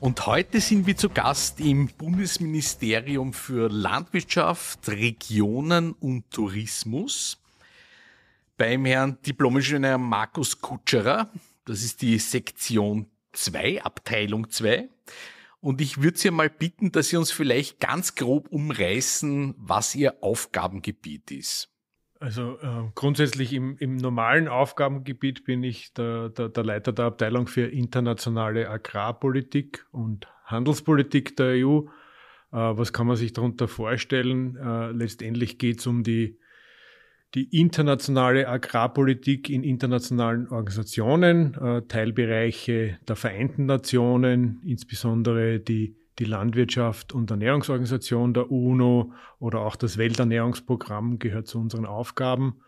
Und heute sind wir zu Gast im Bundesministerium für Landwirtschaft, Regionen und Tourismus beim Herrn Diplomingenieur Markus Kutscherer. Das ist die Sektion 2, Abteilung 2. Und ich würde Sie mal bitten, dass Sie uns vielleicht ganz grob umreißen, was Ihr Aufgabengebiet ist. Also äh, grundsätzlich im, im, normalen Aufgabengebiet bin ich der, der, der, Leiter der Abteilung für internationale Agrarpolitik und Handelspolitik der EU. Äh, was kann man sich darunter vorstellen? Äh, letztendlich geht es um die, die, internationale Agrarpolitik in internationalen Organisationen, äh, Teilbereiche der Vereinten Nationen, insbesondere die die Landwirtschaft und Ernährungsorganisation der UNO oder auch das Welternährungsprogramm gehört zu unseren Aufgaben.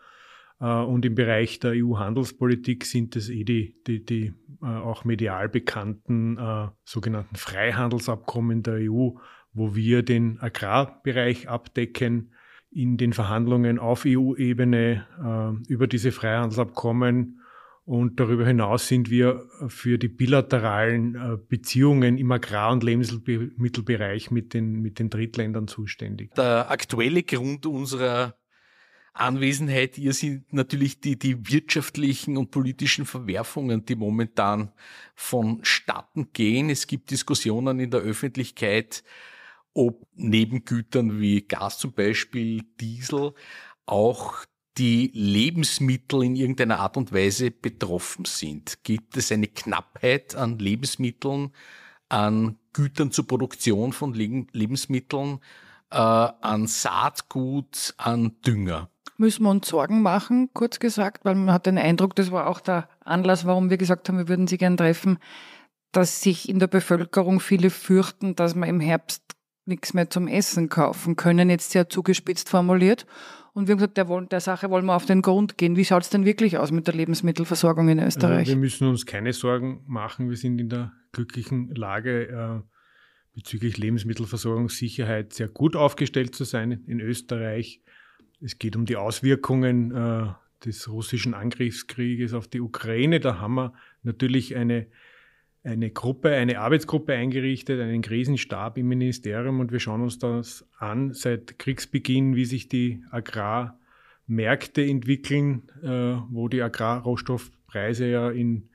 Äh, und im Bereich der EU-Handelspolitik sind es eh die, die, die äh, auch medial bekannten äh, sogenannten Freihandelsabkommen der EU, wo wir den Agrarbereich abdecken. In den Verhandlungen auf EU-Ebene über diese Freihandelsabkommen und darüber hinaus sind wir für die bilateralen äh, Beziehungen im Agrar- und Lebensmittelbereich mit den, mit den Drittländern zuständig. Der aktuelle Grund unserer Anwesenheit hier sind natürlich die, die wirtschaftlichen und politischen Verwerfungen, die momentan vonstatten gehen. Es gibt Diskussionen in der Öffentlichkeit, ob Nebengütern wie Gas zum Beispiel, Diesel, auch die Lebensmittel in irgendeiner Art und Weise betroffen sind? Gibt es eine Knappheit an Lebensmitteln, an Gütern zur Produktion von Lebensmitteln, äh, an Saatgut, an Dünger? Müssen wir uns Sorgen machen, kurz gesagt, weil man hat den Eindruck, das war auch der Anlass, warum wir gesagt haben, wir würden Sie gern treffen, dass sich in der Bevölkerung viele fürchten, dass man im Herbst nichts mehr zum Essen kaufen können, jetzt sehr zugespitzt formuliert. Und wir haben gesagt, der, der Sache wollen wir auf den Grund gehen. Wie schaut es denn wirklich aus mit der Lebensmittelversorgung in also Österreich? wir müssen uns keine Sorgen machen. Wir sind in der glücklichen Lage, äh, bezüglich Lebensmittelversorgungssicherheit sehr gut aufgestellt zu sein in Österreich. Es geht um die Auswirkungen äh, des russischen Angriffskrieges auf die Ukraine. Da haben wir natürlich eine eine Gruppe, eine Arbeitsgruppe eingerichtet, einen Krisenstab im Ministerium und wir schauen uns das an seit Kriegsbeginn, wie sich die Agrarmärkte entwickeln, äh, wo die Agrarrohstoffpreise ja in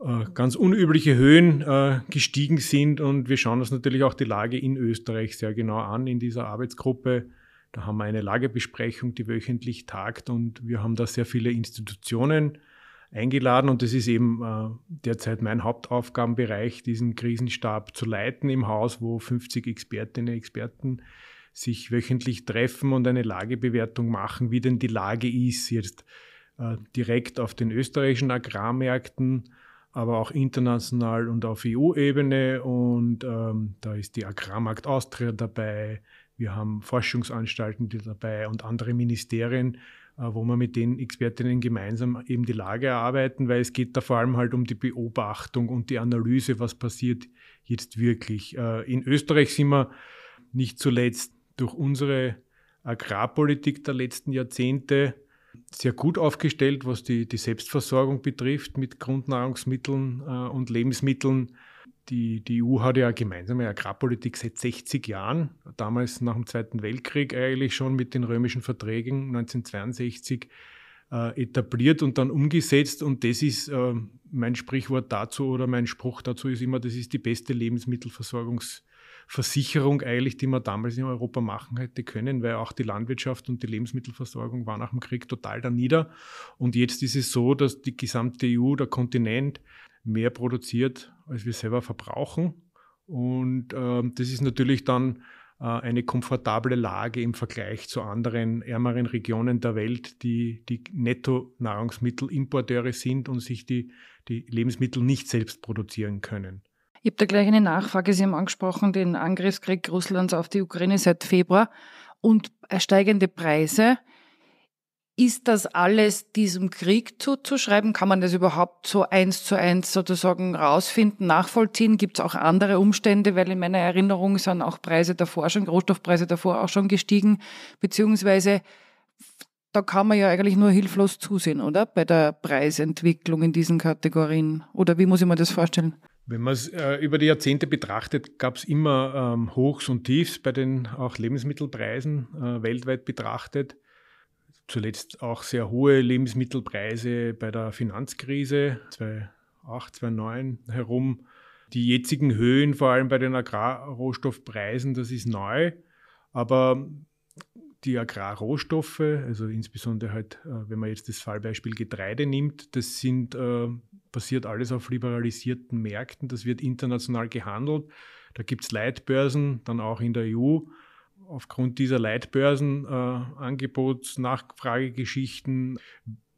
äh, ganz unübliche Höhen äh, gestiegen sind und wir schauen uns natürlich auch die Lage in Österreich sehr genau an in dieser Arbeitsgruppe. Da haben wir eine Lagebesprechung, die wöchentlich tagt und wir haben da sehr viele Institutionen eingeladen und das ist eben äh, derzeit mein Hauptaufgabenbereich, diesen Krisenstab zu leiten im Haus, wo 50 Expertinnen und Experten sich wöchentlich treffen und eine Lagebewertung machen, wie denn die Lage ist jetzt äh, direkt auf den österreichischen Agrarmärkten, aber auch international und auf EU-Ebene. Und ähm, da ist die Agrarmarkt Austria dabei, wir haben Forschungsanstalten dabei und andere Ministerien. Äh, wo wir mit den Expertinnen gemeinsam eben die Lage erarbeiten, weil es geht da vor allem halt um die Beobachtung und die Analyse, was passiert jetzt wirklich. Äh, in Österreich sind wir nicht zuletzt durch unsere Agrarpolitik der letzten Jahrzehnte sehr gut aufgestellt, was die, die Selbstversorgung betrifft mit Grundnahrungsmitteln äh, und Lebensmitteln die, die EU hat ja gemeinsame Agrarpolitik seit 60 Jahren, damals nach dem Zweiten Weltkrieg eigentlich schon mit den römischen Verträgen 1962 äh, etabliert und dann umgesetzt. Und das ist äh, mein Sprichwort dazu oder mein Spruch dazu ist immer, das ist die beste Lebensmittelversorgungsversicherung eigentlich, die man damals in Europa machen hätte können, weil auch die Landwirtschaft und die Lebensmittelversorgung war nach dem Krieg total da nieder. Und jetzt ist es so, dass die gesamte EU, der Kontinent, mehr produziert, als wir selber verbrauchen. Und äh, das ist natürlich dann äh, eine komfortable Lage im Vergleich zu anderen ärmeren Regionen der Welt, die, die Netto-Nahrungsmittelimporteure sind und sich die, die Lebensmittel nicht selbst produzieren können. Ich habe da gleich eine Nachfrage. Sie haben angesprochen, den Angriffskrieg Russlands auf die Ukraine seit Februar und steigende Preise. Ist das alles diesem Krieg zuzuschreiben? Kann man das überhaupt so eins zu eins sozusagen rausfinden, nachvollziehen? Gibt es auch andere Umstände? Weil in meiner Erinnerung sind auch Preise davor schon, Rohstoffpreise davor auch schon gestiegen, beziehungsweise da kann man ja eigentlich nur hilflos zusehen, oder? Bei der Preisentwicklung in diesen Kategorien. Oder wie muss ich mir das vorstellen? Wenn man es äh, über die Jahrzehnte betrachtet, gab es immer ähm, Hochs und Tiefs bei den auch Lebensmittelpreisen äh, weltweit betrachtet zuletzt auch sehr hohe Lebensmittelpreise bei der Finanzkrise 2008, 2009 herum. Die jetzigen Höhen, vor allem bei den Agrarrohstoffpreisen, das ist neu, aber die Agrarrohstoffe, also insbesondere halt, äh, wenn man jetzt das Fallbeispiel Getreide nimmt, das sind, äh, basiert alles auf liberalisierten Märkten, das wird international gehandelt. Da gibt es Leitbörsen, dann auch in der EU aufgrund dieser Leitbörsen, äh, Angebots-, Nachfragegeschichten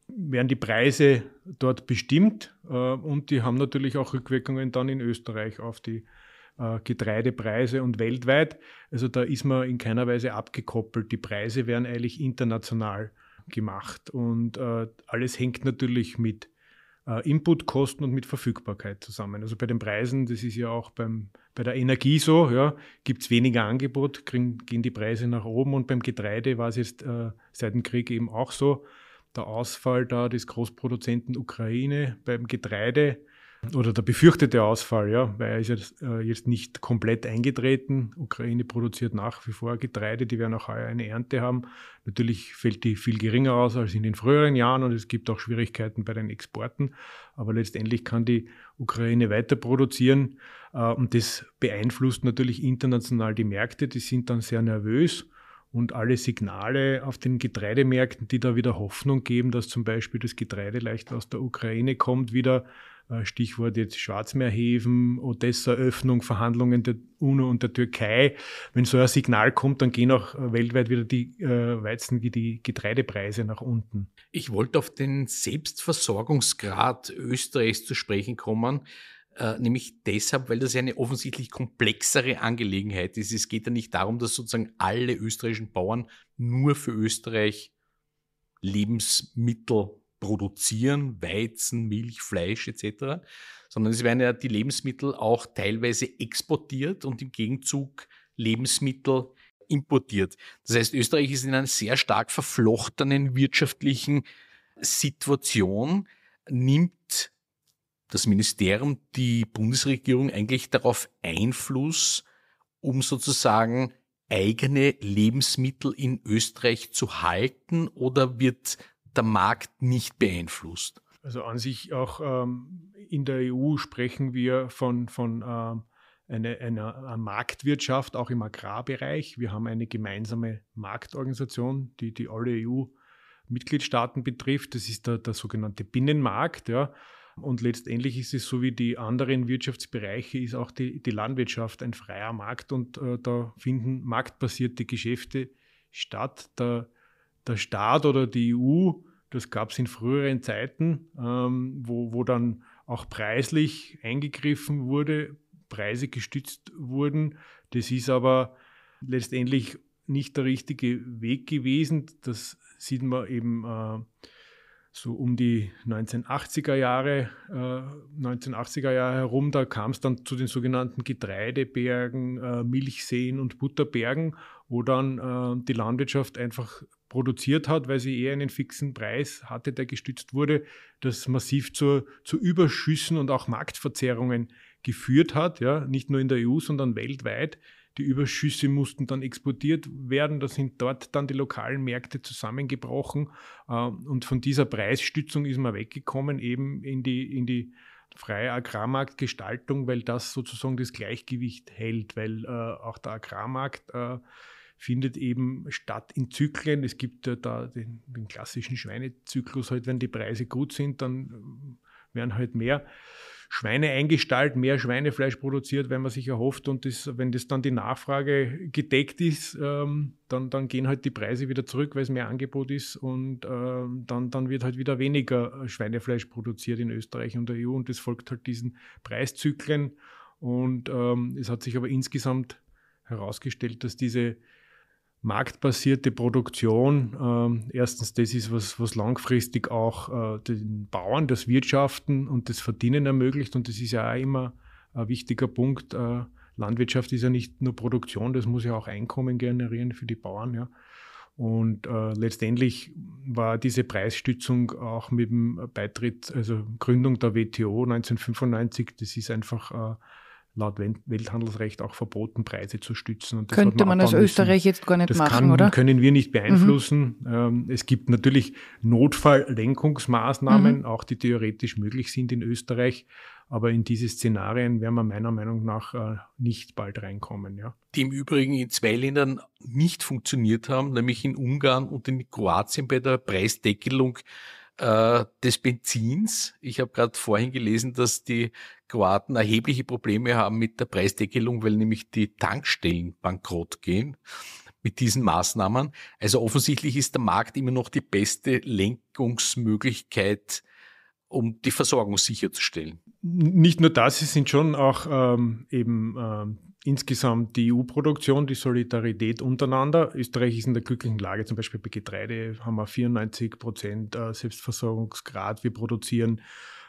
werden die Preise dort bestimmt äh, und die haben natürlich auch Rückwirkungen dann in Österreich auf die äh, Getreidepreise und weltweit. Also da ist man in keiner Weise abgekoppelt. Die Preise werden eigentlich international gemacht und äh, alles hängt natürlich mit äh, Inputkosten und mit Verfügbarkeit zusammen. Also bei den Preisen, das ist ja auch beim, bei der Energie so, ja, gibt es weniger Angebot, kriegen, gehen die Preise nach oben und beim Getreide war es jetzt äh, seit dem Krieg eben auch so. Der Ausfall da des Großproduzenten Ukraine beim Getreide oder der befürchtete Ausfall, ja, weil er ist jetzt, äh, jetzt nicht komplett eingetreten. Ukraine produziert nach wie vor Getreide, die werden auch heuer eine Ernte haben. Natürlich fällt die viel geringer aus als in den früheren Jahren und es gibt auch Schwierigkeiten bei den Exporten. Aber letztendlich kann die Ukraine weiter produzieren äh, und das beeinflusst natürlich international die Märkte. Die sind dann sehr nervös und alle Signale auf den Getreidemärkten, die da wieder Hoffnung geben, dass zum Beispiel das Getreide leicht aus der Ukraine kommt, wieder äh, Stichwort jetzt Schwarzmeerhäfen, Odessa-Öffnung, Verhandlungen der UNO und der Türkei. Wenn so ein Signal kommt, dann gehen auch äh, weltweit wieder die äh, Weizen, die Getreidepreise nach unten. Ich wollte auf den Selbstversorgungsgrad Österreichs zu sprechen kommen. nämlich deshalb, weil das ja eine offensichtlich komplexere Angelegenheit ist. Es geht ja nicht darum, dass sozusagen alle österreichischen Bauern nur für Österreich Lebensmittel produzieren, Weizen, Milch, Fleisch etc., sondern es werden ja die Lebensmittel auch teilweise exportiert und im Gegenzug Lebensmittel importiert. Das heißt, Österreich ist in einer sehr stark verflochtenen wirtschaftlichen Situation, nimmt das Ministerium, die Bundesregierung eigentlich darauf Einfluss, um sozusagen eigene Lebensmittel in Österreich zu halten oder wird der Markt nicht beeinflusst. Also an sich auch ähm, in der EU sprechen wir von, von ähm, einer, einer Marktwirtschaft, auch im Agrarbereich. Wir haben eine gemeinsame Marktorganisation, die, die alle EU-Mitgliedstaaten betrifft. Das ist der, der sogenannte Binnenmarkt. Ja. Und letztendlich ist es so wie die anderen Wirtschaftsbereiche, ist auch die, die Landwirtschaft ein freier Markt und äh, da finden marktbasierte Geschäfte statt. Der, der Staat oder die EU das gab es in früheren Zeiten, ähm, wo, wo dann auch preislich eingegriffen wurde, Preise gestützt wurden. Das ist aber letztendlich nicht der richtige Weg gewesen. Das sieht man eben äh, so um die 1980er Jahre, äh, 1980er Jahre herum. Da kam es dann zu den sogenannten Getreidebergen, äh, Milchseen und Butterbergen, wo dann äh, die Landwirtschaft einfach produziert hat, weil sie eher einen fixen Preis hatte, der gestützt wurde, das massiv zu, zu Überschüssen und auch Marktverzerrungen geführt hat, ja, nicht nur in der EU, sondern weltweit. Die Überschüsse mussten dann exportiert werden, da sind dort dann die lokalen Märkte zusammengebrochen äh, und von dieser Preisstützung ist man weggekommen, eben in die, in die freie Agrarmarktgestaltung, weil das sozusagen das Gleichgewicht hält, weil äh, auch der Agrarmarkt äh, findet eben statt in Zyklen. Es gibt ja da den, den klassischen Schweinezyklus, halt, wenn die Preise gut sind, dann ähm, werden halt mehr Schweine eingestellt, mehr Schweinefleisch produziert, wenn man sich erhofft. Und das, wenn das dann die Nachfrage gedeckt ist, ähm, dann, dann gehen halt die Preise wieder zurück, weil es mehr Angebot ist. Und ähm, dann, dann wird halt wieder weniger äh, Schweinefleisch produziert in Österreich und der EU. Und das folgt halt diesen Preiszyklen. Und ähm, es hat sich aber insgesamt herausgestellt, dass diese marktbasierte Produktion, äh, erstens, das ist was, was langfristig auch äh, den Bauern das Wirtschaften und das Verdienen ermöglicht. Und das ist ja auch immer ein wichtiger Punkt. Äh, Landwirtschaft ist ja nicht nur Produktion, das muss ja auch Einkommen generieren für die Bauern. Ja. Und äh, letztendlich war diese Preisstützung auch mit dem Beitritt, also Gründung der WTO 1995, das ist einfach äh, laut Welthandelsrecht auch verboten, Preise zu stützen. Könnte man, man als Österreich jetzt gar nicht das machen, kann, oder? können wir nicht mhm. beeinflussen. Mhm. Es gibt natürlich Notfalllenkungsmaßnahmen, mhm. auch die theoretisch möglich sind in Österreich. Aber in diese Szenarien werden wir meiner Meinung nach äh, nicht bald reinkommen. Ja. Die im Übrigen in zwei Ländern nicht funktioniert haben, nämlich in Ungarn und in Kroatien bei der Preisdeckelung äh, des Benzins. Ich habe gerade vorhin gelesen, dass die Kroaten erhebliche Probleme haben mit der Preisdeckelung, weil nämlich die Tankstellen bankrott gehen mit diesen Maßnahmen. Also offensichtlich ist der Markt immer noch die beste Lenkungsmöglichkeit, um die Versorgung sicherzustellen. Nicht nur das, es sind schon auch ähm, eben ähm, insgesamt die EU-Produktion, die Solidarität untereinander. Österreich ist in der glücklichen Lage, zum Beispiel bei Getreide haben wir 94 Prozent äh, Selbstversorgungsgrad. Wir produzieren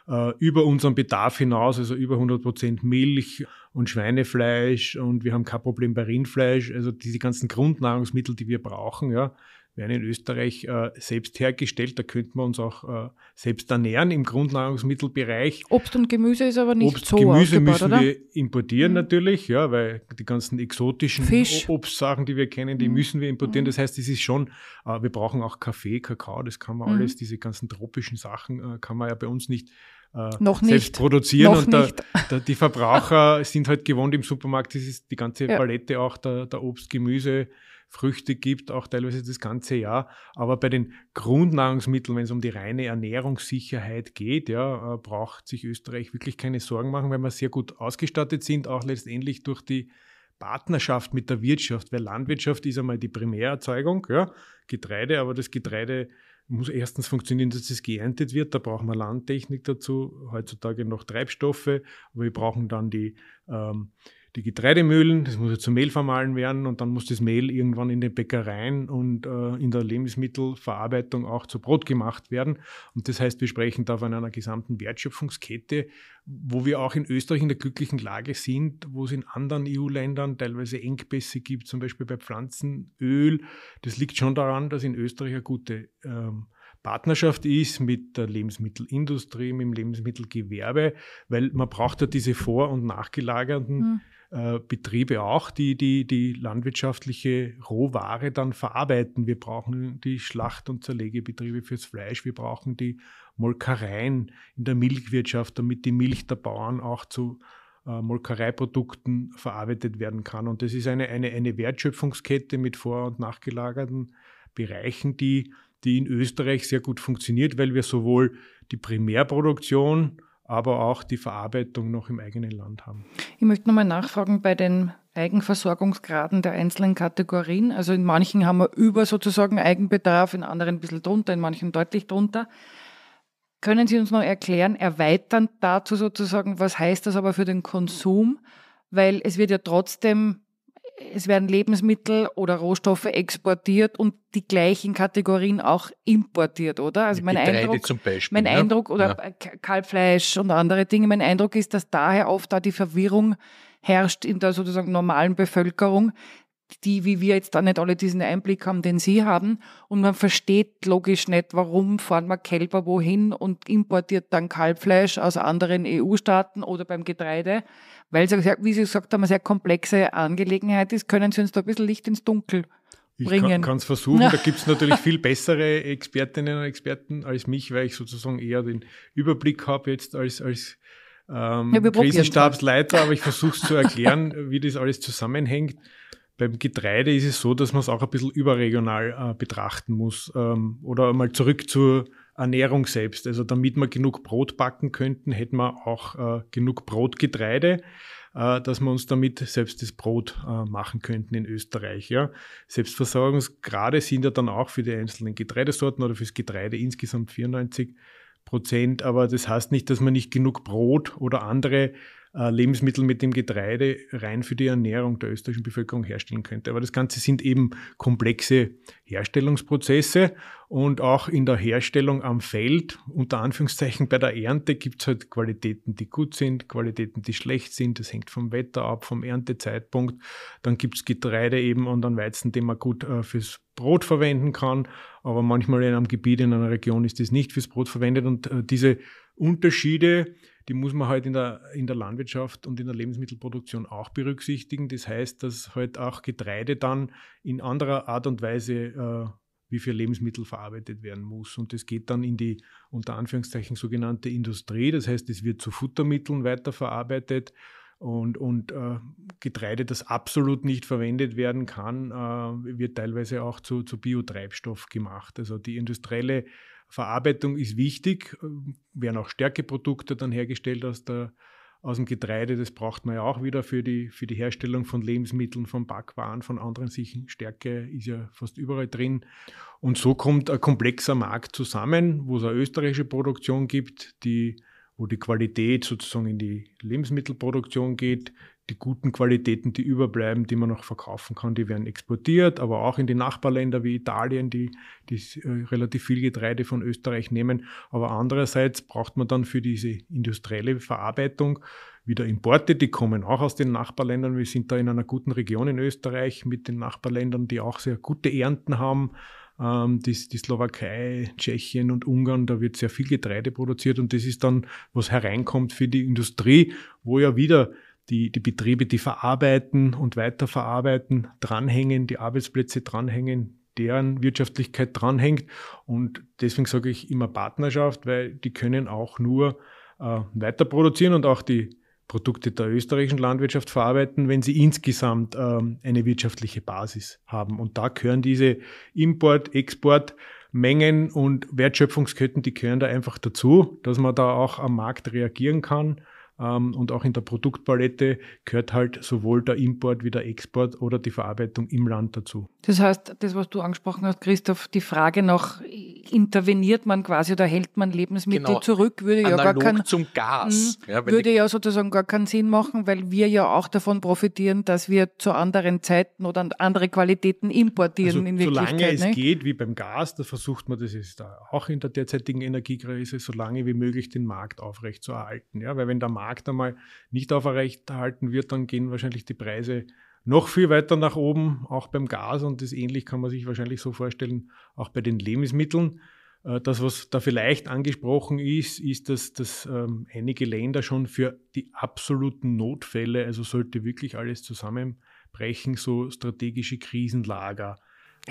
äh, über unseren Bedarf hinaus, also über 100 Prozent Milch und Schweinefleisch und wir haben kein Problem bei Rindfleisch. Also diese ganzen Grundnahrungsmittel, die wir brauchen, ja, werden in Österreich äh, selbst hergestellt. Da könnten wir uns auch äh, selbst ernähren im Grundnahrungsmittelbereich. Obst und Gemüse ist aber nicht Obst, so Gemüse müssen oder? wir importieren mhm. natürlich, ja, weil die ganzen exotischen Fisch. Obstsachen, die wir kennen, die mhm. müssen wir importieren. Mhm. Das heißt, es ist schon, äh, wir brauchen auch Kaffee, Kakao, das kann man mhm. alles, diese ganzen tropischen Sachen äh, kann man ja bei uns nicht äh, noch nicht. selbst produzieren. Noch und da, da, die Verbraucher sind halt gewohnt im Supermarkt, das ist die ganze ja. Palette auch der, der Obst, Gemüse, Früchte gibt, auch teilweise das ganze Jahr. Aber bei den Grundnahrungsmitteln, wenn es um die reine Ernährungssicherheit geht, ja, äh, braucht sich Österreich wirklich keine Sorgen machen, weil wir sehr gut ausgestattet sind, auch letztendlich durch die Partnerschaft mit der Wirtschaft, weil Landwirtschaft ist einmal die Primärerzeugung, ja, Getreide, aber das Getreide muss erstens funktionieren, dass es geerntet wird. Da brauchen wir Landtechnik dazu, heutzutage noch Treibstoffe, aber wir brauchen dann die ähm, die Getreidemühlen, das muss ja zu Mehl vermahlen werden und dann muss das Mehl irgendwann in den Bäckereien und äh, in der Lebensmittelverarbeitung auch zu Brot gemacht werden. Und das heißt, wir sprechen da von einer gesamten Wertschöpfungskette, wo wir auch in Österreich in der glücklichen Lage sind, wo es in anderen EU-Ländern teilweise Engpässe gibt, zum Beispiel bei Pflanzenöl. Das liegt schon daran, dass in Österreich eine gute ähm, Partnerschaft ist mit der Lebensmittelindustrie, mit dem Lebensmittelgewerbe, weil man braucht ja diese vor- und nachgelagerten mhm. Äh, Betriebe auch, die, die die landwirtschaftliche Rohware dann verarbeiten. Wir brauchen die Schlacht- und Zerlegebetriebe fürs Fleisch, wir brauchen die Molkereien in der Milchwirtschaft, damit die Milch der Bauern auch zu äh, Molkereiprodukten verarbeitet werden kann. Und das ist eine, eine, eine Wertschöpfungskette mit vor- und nachgelagerten Bereichen, die, die in Österreich sehr gut funktioniert, weil wir sowohl die Primärproduktion aber auch die Verarbeitung noch im eigenen Land haben. Ich möchte nochmal nachfragen bei den Eigenversorgungsgraden der einzelnen Kategorien. Also in manchen haben wir über sozusagen Eigenbedarf, in anderen ein bisschen drunter, in manchen deutlich drunter. Können Sie uns noch erklären, erweiternd dazu sozusagen, was heißt das aber für den Konsum? Weil es wird ja trotzdem es werden Lebensmittel oder Rohstoffe exportiert und die gleichen Kategorien auch importiert, oder? Also mein Getreide Eindruck, Beispiel, mein ne? Eindruck oder ja. Kalbfleisch und andere Dinge, mein Eindruck ist, dass daher oft da die Verwirrung herrscht in der sozusagen normalen Bevölkerung, die, wie wir jetzt da nicht alle diesen Einblick haben, den Sie haben. Und man versteht logisch nicht, warum fahren wir Kälber wohin und importiert dann Kalbfleisch aus anderen EU-Staaten oder beim Getreide weil es, wie Sie gesagt haben, eine sehr komplexe Angelegenheit ist. Können Sie uns da ein bisschen Licht ins Dunkel bringen? Ich kann es versuchen. Da gibt es natürlich viel bessere Expertinnen und Experten als mich, weil ich sozusagen eher den Überblick habe jetzt als, als ähm, ja, Krisenstabsleiter, aber ich versuche es zu erklären, wie das alles zusammenhängt. Beim Getreide ist es so, dass man es auch ein bisschen überregional äh, betrachten muss ähm, oder mal zurück zur Ernährung selbst. Also damit wir genug Brot backen könnten, hätten wir auch äh, genug Brotgetreide, äh, dass wir uns damit selbst das Brot äh, machen könnten in Österreich. Ja. Selbstversorgungsgrade sind ja dann auch für die einzelnen Getreidesorten oder fürs Getreide insgesamt 94 Prozent. Aber das heißt nicht, dass wir nicht genug Brot oder andere äh, Lebensmittel mit dem Getreide rein für die Ernährung der österreichischen Bevölkerung herstellen könnte. Aber das Ganze sind eben komplexe Herstellungsprozesse und auch in der Herstellung am Feld, unter Anführungszeichen bei der Ernte, gibt es halt Qualitäten, die gut sind, Qualitäten, die schlecht sind. Das hängt vom Wetter ab, vom Erntezeitpunkt. Dann gibt es Getreide eben und dann Weizen, den man gut äh, fürs Brot verwenden kann. Aber manchmal in einem Gebiet, in einer Region ist das nicht fürs Brot verwendet. Und äh, diese Unterschiede die muss man halt in der, in der Landwirtschaft und in der Lebensmittelproduktion auch berücksichtigen. Das heißt, dass halt auch Getreide dann in anderer Art und Weise äh, wie für Lebensmittel verarbeitet werden muss. Und das geht dann in die unter Anführungszeichen sogenannte Industrie. Das heißt, es wird zu Futtermitteln weiterverarbeitet und, und äh, Getreide, das absolut nicht verwendet werden kann, äh, wird teilweise auch zu, zu Biotreibstoff gemacht. Also die industrielle Verarbeitung ist wichtig, äh, werden auch Stärkeprodukte dann hergestellt aus, der, aus dem Getreide. Das braucht man ja auch wieder für die, für die Herstellung von Lebensmitteln, von Backwaren, von anderen Sachen. Stärke ist ja fast überall drin. Und so kommt ein komplexer Markt zusammen, wo es eine österreichische Produktion gibt, die, wo die Qualität sozusagen in die Lebensmittelproduktion geht, die guten Qualitäten, die überbleiben, die man noch verkaufen kann, die werden exportiert, aber auch in die Nachbarländer wie Italien, die, die äh, relativ viel Getreide von Österreich nehmen. Aber andererseits braucht man dann für diese industrielle Verarbeitung wieder Importe, die kommen auch aus den Nachbarländern. Wir sind da in einer guten Region in Österreich mit den Nachbarländern, die auch sehr gute Ernten haben. Ähm, die, die Slowakei, Tschechien und Ungarn, da wird sehr viel Getreide produziert und das ist dann, was hereinkommt für die Industrie, wo ja wieder die, die Betriebe, die verarbeiten und weiterverarbeiten, dranhängen, die Arbeitsplätze dranhängen, deren Wirtschaftlichkeit dranhängt. Und deswegen sage ich immer Partnerschaft, weil die können auch nur äh, weiter produzieren und auch die Produkte der österreichischen Landwirtschaft verarbeiten, wenn sie insgesamt ähm, eine wirtschaftliche Basis haben. Und da gehören diese Import, Export, Mengen und Wertschöpfungsketten, die gehören da einfach dazu, dass man da auch am Markt reagieren kann ähm, und auch in der Produktpalette gehört halt sowohl der Import wie der Export oder die Verarbeitung im Land dazu. Das heißt, das, was du angesprochen hast, Christoph, die Frage nach, äh, interveniert man quasi oder hält man Lebensmittel genau. zurück, würde Analog ja gar keinen, zum Gas. Hm, ja, würde ja sozusagen gar keinen Sinn machen, weil wir ja auch davon profitieren, dass wir zu anderen Zeiten oder andere Qualitäten importieren also, in Solange es ne? geht, wie beim Gas, da versucht man, das ist auch in der derzeitigen Energiekrise, so lange wie möglich den Markt aufrechtzuerhalten. Ja? Weil wenn der Markt Markt einmal nicht aufrechterhalten wird, dann gehen wahrscheinlich die Preise noch viel weiter nach oben, auch beim Gas und das ähnlich kann man sich wahrscheinlich so vorstellen, auch bei den Lebensmitteln. Äh, das, was da vielleicht angesprochen ist, ist, dass, dass ähm, einige Länder schon für die absoluten Notfälle, also sollte wirklich alles zusammenbrechen, so strategische Krisenlager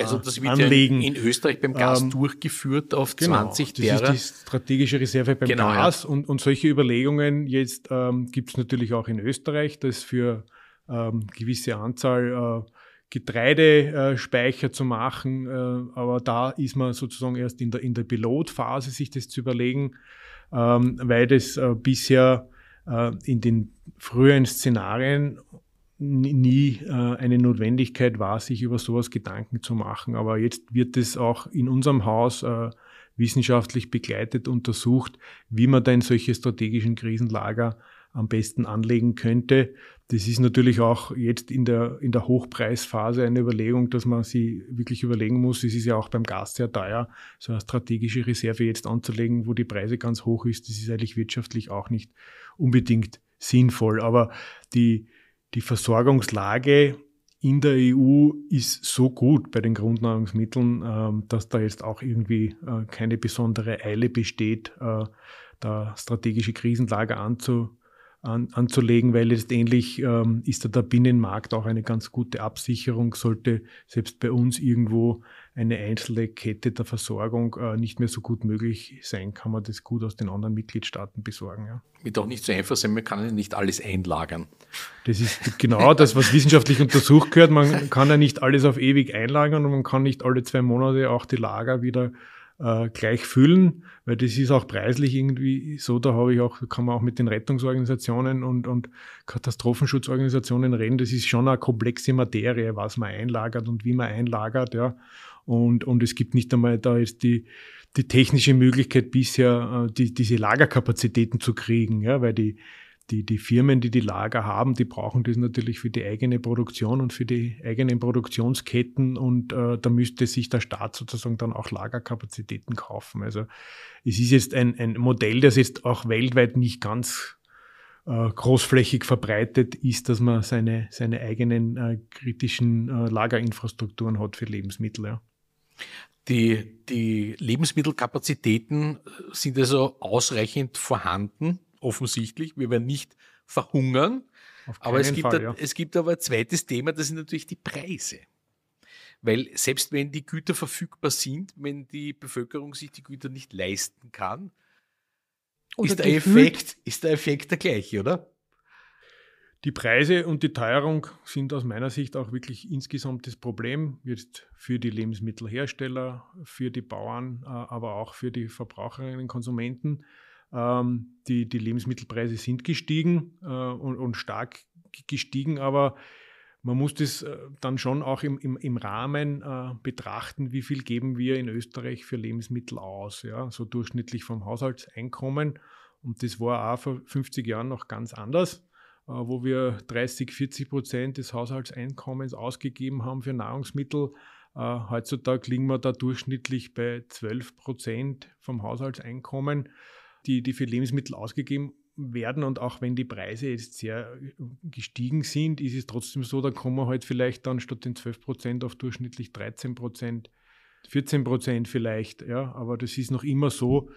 also ah, das wird anlegen. in, Österreich beim Gas ähm, durchgeführt auf genau, 20 Tera. Das ist die strategische Reserve beim genau, Gas ja. und, und solche Überlegungen jetzt ähm, gibt es natürlich auch in Österreich, das für ähm, gewisse Anzahl äh, Getreidespeicher äh, zu machen, äh, aber da ist man sozusagen erst in der, in der Pilotphase, sich das zu überlegen, ähm, weil das äh, bisher äh, in den früheren Szenarien nie äh, eine Notwendigkeit war, sich über sowas Gedanken zu machen. Aber jetzt wird es auch in unserem Haus äh, wissenschaftlich begleitet, untersucht, wie man da in solche strategischen Krisenlager am besten anlegen könnte. Das ist natürlich auch jetzt in der, in der Hochpreisphase eine Überlegung, dass man sie wirklich überlegen muss. Es ist ja auch beim Gas sehr teuer, so eine strategische Reserve jetzt anzulegen, wo die Preise ganz hoch ist. Das ist eigentlich wirtschaftlich auch nicht unbedingt sinnvoll. Aber die, die Versorgungslage in der EU ist so gut bei den Grundnahrungsmitteln, ähm, dass da jetzt auch irgendwie äh, keine besondere Eile besteht, äh, da strategische Krisenlager anzu, an, anzulegen, weil letztendlich ähm, ist da der Binnenmarkt auch eine ganz gute Absicherung, sollte selbst bei uns irgendwo eine einzelne Kette der Versorgung äh, nicht mehr so gut möglich sein, kann man das gut aus den anderen Mitgliedstaaten besorgen. Ja. Wird auch nicht so einfach sein, man kann ja nicht alles einlagern. Das ist genau das, was wissenschaftlich untersucht gehört. Man kann ja nicht alles auf ewig einlagern und man kann nicht alle zwei Monate auch die Lager wieder äh, gleich fühlen, weil das ist auch preislich irgendwie so, da habe ich auch, kann man auch mit den Rettungsorganisationen und, und Katastrophenschutzorganisationen reden, das ist schon eine komplexe Materie, was man einlagert und wie man einlagert, ja. Und, und es gibt nicht einmal da jetzt die, die technische Möglichkeit bisher, äh, die, diese Lagerkapazitäten zu kriegen, ja, weil die, die, die Firmen, die die Lager haben, die brauchen das natürlich für die eigene Produktion und für die eigenen Produktionsketten und äh, da müsste sich der Staat sozusagen dann auch Lagerkapazitäten kaufen. Also es ist jetzt ein, ein Modell, das jetzt auch weltweit nicht ganz äh, großflächig verbreitet ist, dass man seine, seine eigenen äh, kritischen äh, Lagerinfrastrukturen hat für Lebensmittel. Ja. Die, die Lebensmittelkapazitäten äh, sind also ausreichend vorhanden, offensichtlich. Wir werden nicht verhungern. Aber es gibt, Fall, ja. es gibt aber ein zweites Thema, das sind natürlich die Preise. Weil selbst wenn die Güter verfügbar sind, wenn die Bevölkerung sich die Güter nicht leisten kann, ist der, Effekt, ist der Effekt der gleiche, oder? Die Preise und die Teuerung sind aus meiner Sicht auch wirklich insgesamt das Problem, jetzt für die Lebensmittelhersteller, für die Bauern, äh, aber auch für die Verbraucherinnen und Konsumenten. Ähm, die, die Lebensmittelpreise sind gestiegen äh, und, und, stark gestiegen, aber man muss das äh, dann schon auch im, im, im Rahmen äh, betrachten, wie viel geben wir in Österreich für Lebensmittel aus, ja? so durchschnittlich vom Haushaltseinkommen. Und das war auch vor 50 Jahren noch ganz anders äh, wo wir 30, 40 Prozent des Haushaltseinkommens ausgegeben haben für Nahrungsmittel. Äh, heutzutage liegen wir da durchschnittlich bei 12 Prozent vom Haushaltseinkommen die, die für Lebensmittel ausgegeben werden und auch wenn die Preise jetzt sehr äh, gestiegen sind, ist es trotzdem so, da kommen wir halt vielleicht dann statt den 12 Prozent auf durchschnittlich 13 Prozent, 14 Prozent vielleicht, ja, aber das ist noch immer so,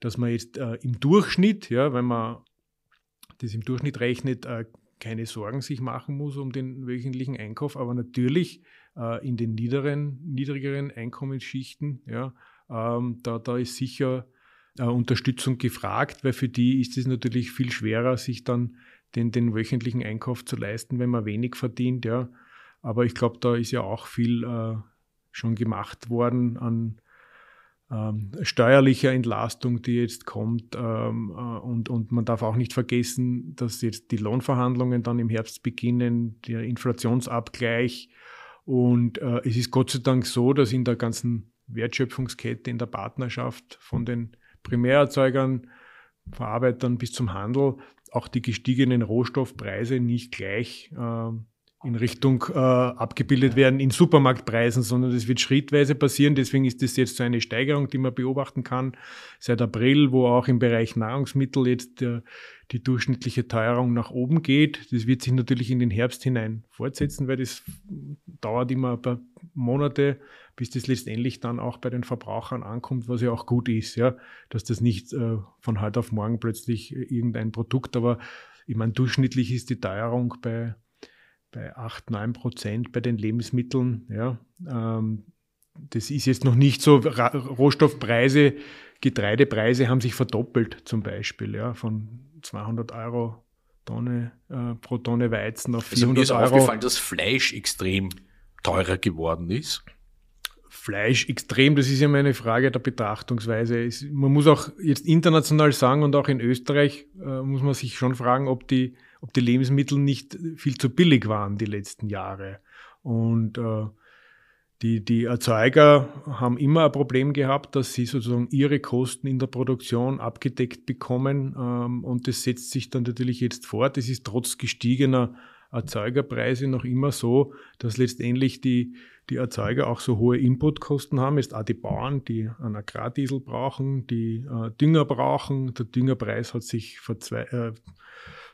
dass man jetzt äh, im Durchschnitt, ja, wenn man das im Durchschnitt rechnet, äh, keine Sorgen sich machen muss um den wöchentlichen Einkauf, aber natürlich äh, in den niederen, niedrigeren Einkommensschichten, ja, ähm, da, da ist sicher äh, Unterstützung gefragt, weil für die ist es natürlich viel schwerer, sich dann den, den wöchentlichen Einkauf zu leisten, wenn man wenig verdient. Ja. Aber ich glaube, da ist ja auch viel äh, schon gemacht worden an ähm, steuerlicher Entlastung, die jetzt kommt. Ähm, äh, und, und man darf auch nicht vergessen, dass jetzt die Lohnverhandlungen dann im Herbst beginnen, der Inflationsabgleich. Und äh, es ist Gott sei Dank so, dass in der ganzen Wertschöpfungskette, in der Partnerschaft von den Primärerzeugern, Verarbeitern bis zum Handel auch die gestiegenen Rohstoffpreise nicht gleich äh, in Richtung äh, abgebildet werden in Supermarktpreisen, sondern das wird schrittweise passieren. Deswegen ist das jetzt so eine Steigerung, die man beobachten kann seit April, wo auch im Bereich Nahrungsmittel jetzt äh, die durchschnittliche Teuerung nach oben geht. Das wird sich natürlich in den Herbst hinein fortsetzen, weil das dauert immer ein paar Monate, bis das letztendlich dann auch bei den Verbrauchern ankommt, was ja auch gut ist, ja, dass das nicht äh, von heute auf morgen plötzlich äh, irgendein Produkt, aber ich meine, durchschnittlich ist die Teuerung bei bei 8, 9 Prozent bei den Lebensmitteln. Ja, ähm, das ist jetzt noch nicht so, Rohstoffpreise, Getreidepreise haben sich verdoppelt zum Beispiel, ja, von 200 Euro Tonne, äh, pro Tonne Weizen auf 400 also mir ist aufgefallen, dass Fleisch extrem teurer geworden ist. Fleisch extrem, das ist ja meine Frage der Betrachtungsweise. man muss auch jetzt international sagen und auch in Österreich äh, muss man sich schon fragen, ob die ob die Lebensmittel nicht viel zu billig waren die letzten Jahre. Und äh, die, die Erzeuger haben immer ein Problem gehabt, dass sie sozusagen ihre Kosten in der Produktion abgedeckt bekommen. Ähm, und das setzt sich dann natürlich jetzt fort. Es ist trotz gestiegener Erzeugerpreise noch immer so, dass letztendlich die, die Erzeuger auch so hohe Inputkosten haben. Jetzt auch die Bauern, die einen Agrardiesel brauchen, die äh, Dünger brauchen. Der Düngerpreis hat sich verzweifelt. äh,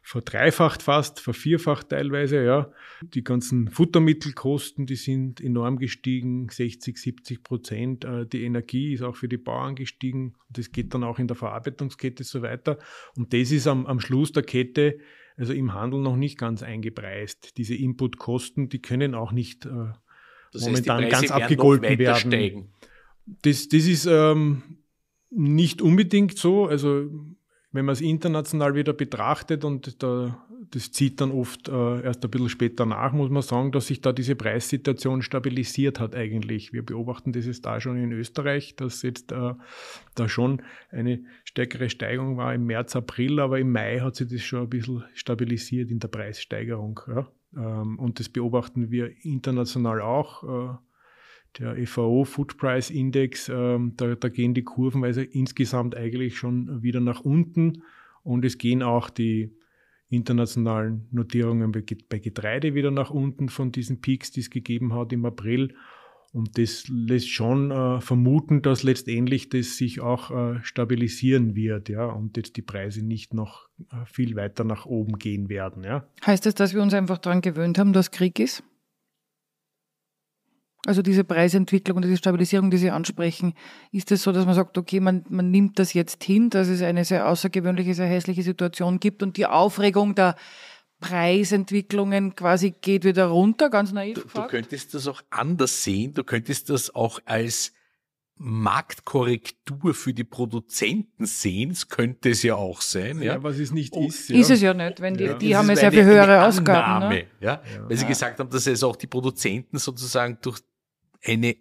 verdreifacht fast, vervierfacht teilweise, ja. Die ganzen Futtermittelkosten, die sind enorm gestiegen, 60, 70 Prozent. Äh, die Energie ist auch für die Bauern gestiegen. Das geht dann auch in der Verarbeitungskette so weiter. Und das ist am, am Schluss der Kette, also im Handel noch nicht ganz eingepreist. Diese Inputkosten, die können auch nicht äh, das momentan heißt, ganz abgegolten werden. Steigen. Das, das ist ähm, nicht unbedingt so. Also wenn man es international wieder betrachtet, und da, das zieht dann oft äh, erst ein bisschen später nach, muss man sagen, dass sich da diese Preissituation stabilisiert hat eigentlich. Wir beobachten das jetzt da schon in Österreich, dass jetzt äh, da schon eine stärkere Steigerung war im März, April, aber im Mai hat sich das schon ein bisschen stabilisiert in der Preissteigerung. Ja? Ähm, und das beobachten wir international auch. Äh, der FAO e Food Price Index, ähm, da, da gehen die Kurven also insgesamt eigentlich schon wieder nach unten und es gehen auch die internationalen Notierungen bei Getreide wieder nach unten von diesen Peaks, die es gegeben hat im April. Und das lässt schon äh, vermuten, dass letztendlich das sich auch äh, stabilisieren wird, ja, und jetzt die Preise nicht noch äh, viel weiter nach oben gehen werden, ja. Heißt das, dass wir uns einfach daran gewöhnt haben, dass Krieg ist? Also diese Preisentwicklung und diese Stabilisierung, die Sie ansprechen, ist es das so, dass man sagt, okay, man, man nimmt das jetzt hin, dass es eine sehr außergewöhnliche, sehr hässliche Situation gibt und die Aufregung der Preisentwicklungen quasi geht wieder runter, ganz naiv du, Du könntest das auch anders sehen, du könntest das auch als Marktkorrektur für die Produzenten sehen, es könnte es ja auch sein. Ja, ja was es nicht ist. Ja. Ist es ja nicht, wenn die, ja. die haben ja sehr viel höhere Ausgaben. Annahme, ne? ja, Weil sie gesagt haben, dass es auch die Produzenten sozusagen durch eine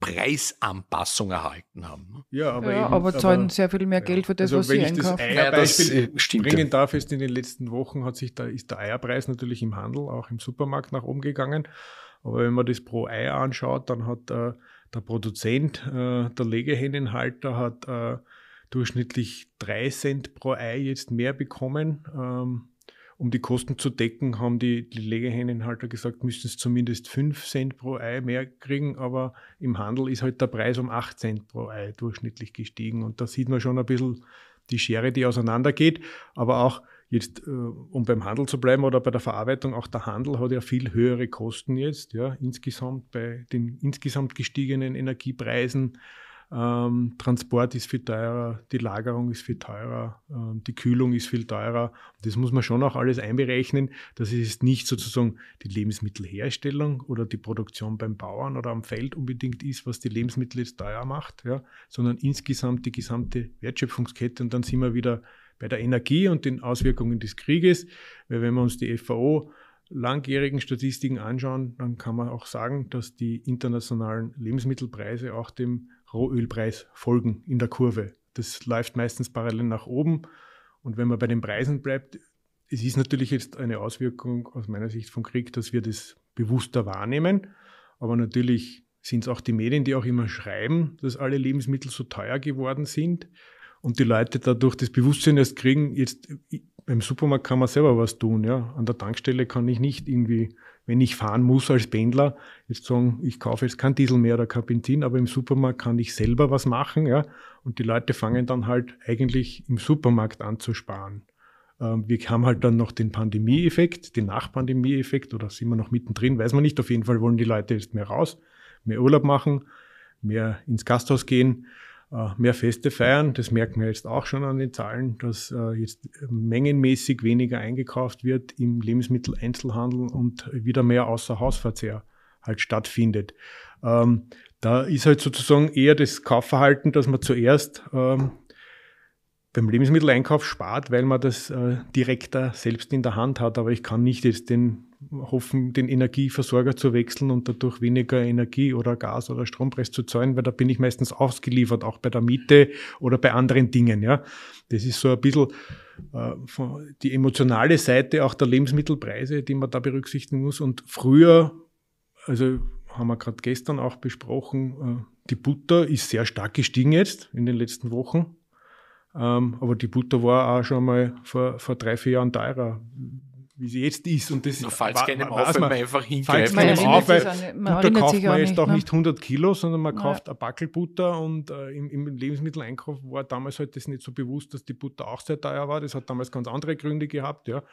Preisanpassung erhalten haben. Ne? Ja, aber, ja, eben, aber zahlen aber, sehr viel mehr Geld für das, also was sie einkaufen. Wenn ich das Eierbeispiel ja, äh, stimmt, bringen darf, ist in den letzten Wochen hat sich da, ist der Eierpreis natürlich im Handel, auch im Supermarkt nach oben gegangen. Aber wenn man das pro Ei anschaut, dann hat äh, der Produzent, äh, der Legehennenhalter hat äh, durchschnittlich drei Cent pro Ei jetzt mehr bekommen. Ähm, um die Kosten zu decken, haben die, die Legehennenhalter gesagt, müssen es zumindest 5 Cent pro Ei mehr kriegen, aber im Handel ist halt der Preis um 8 Cent pro Ei durchschnittlich gestiegen. Und da sieht man schon ein bisschen die Schere, die auseinandergeht, aber auch jetzt, äh, um beim Handel zu bleiben oder bei der Verarbeitung, auch der Handel hat ja viel höhere Kosten jetzt, ja, insgesamt bei den insgesamt gestiegenen Energiepreisen ähm, Transport ist viel teurer, die Lagerung ist viel teurer, ähm, die Kühlung ist viel teurer. Das muss man schon auch alles einberechnen. Das ist nicht sozusagen die Lebensmittelherstellung oder die Produktion beim Bauern oder am Feld unbedingt ist, was die Lebensmittel jetzt teuer macht, ja, sondern insgesamt die gesamte Wertschöpfungskette. Und dann sind wir wieder bei der Energie und den Auswirkungen des Krieges. Weil wenn wir uns die FAO langjährigen Statistiken anschauen, dann kann man auch sagen, dass die internationalen Lebensmittelpreise auch dem Rohölpreis folgen in der Kurve. Das läuft meistens parallel nach oben. Und wenn man bei den Preisen bleibt, es ist natürlich jetzt eine Auswirkung aus meiner Sicht vom Krieg, dass wir das bewusster wahrnehmen. Aber natürlich sind es auch die Medien, die auch immer schreiben, dass alle Lebensmittel so teuer geworden sind und die Leute dadurch das Bewusstsein erst kriegen, jetzt beim Supermarkt kann man selber was tun, ja. An der Tankstelle kann ich nicht irgendwie wenn ich fahren muss als Pendler, jetzt sagen, ich kaufe jetzt kein Diesel mehr oder kein Benzin, aber im Supermarkt kann ich selber was machen, ja. Und die Leute fangen dann halt eigentlich im Supermarkt an zu sparen. Ähm, wir haben halt dann noch den Pandemieeffekt, den Nachpandemieeffekt, oder sind wir noch mittendrin, weiß man nicht. Auf jeden Fall wollen die Leute jetzt mehr raus, mehr Urlaub machen, mehr ins Gasthaus gehen. Äh, mehr Feste feiern. Das merken wir jetzt auch schon an den Zahlen, dass äh, jetzt mengenmäßig weniger eingekauft wird im Lebensmitteleinzelhandel und wieder mehr Außerhausverzehr halt stattfindet. Ähm, da ist halt sozusagen eher das Kaufverhalten, dass man zuerst ähm, beim Lebensmitteleinkauf spart, weil man das äh, direkter selbst in der Hand hat. Aber ich kann nicht jetzt den hoffen, den Energieversorger zu wechseln und dadurch weniger Energie oder Gas oder Strompreis zu zahlen, weil da bin ich meistens ausgeliefert, auch bei der Miete oder bei anderen Dingen. Ja, das ist so ein bisschen äh, die emotionale Seite auch der Lebensmittelpreise, die man da berücksichtigen muss. Und früher, also haben wir gerade gestern auch besprochen, äh, die Butter ist sehr stark gestiegen jetzt in den letzten Wochen ähm, aber die Butter war auch schon mal vor, vor drei, vier Jahren teurer wie sie jetzt ist. Und das Na, falls keinem auf, wenn man einfach hingreift. Falls keinem auf, weil Butter kauft man jetzt nicht, auch ne? nicht 100 Kilo, sondern man kauft naja. eine Backelbutter und äh, im, im, Lebensmitteleinkauf war damals halt das nicht so bewusst, dass die Butter auch sehr teuer war. Das hat damals ganz andere Gründe gehabt, ja,